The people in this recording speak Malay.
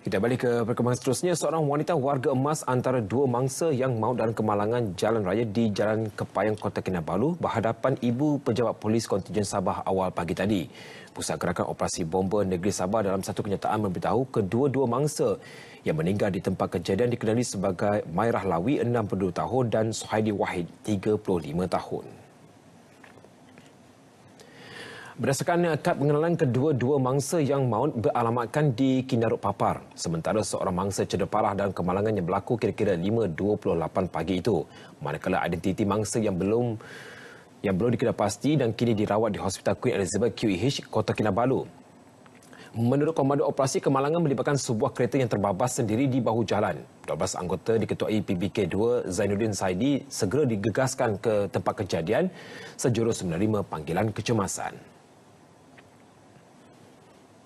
Kita balik ke perkembangan seterusnya. Seorang wanita warga emas antara dua mangsa yang maut dalam kemalangan jalan raya di Jalan Kepayang, Kota Kinabalu berhadapan ibu pejabat polis kontijen Sabah awal pagi tadi. Pusat Gerakan Operasi Bomber Negeri Sabah dalam satu kenyataan memberitahu kedua-dua mangsa yang meninggal di tempat kejadian dikenali sebagai Mairah Lawi, 62 tahun dan Suhaidi Wahid, 35 tahun berdasarkan akad pengenalan kedua-dua mangsa yang maut beralamatkan di Kinarut Papar sementara seorang mangsa cedera parah dalam kemalangan yang berlaku kira-kira 5.28 pagi itu manakala identiti mangsa yang belum yang belum dikenal pasti dan kini dirawat di Hospital Queen Elizabeth QEH Kota Kinabalu Menurut Komando Operasi Kemalangan melibatkan sebuah kereta yang terbabas sendiri di bahu jalan. 12 anggota diketuai PBK2 Zainuddin Saidi segera digegaskan ke tempat kejadian sejurus menerima panggilan kecemasan.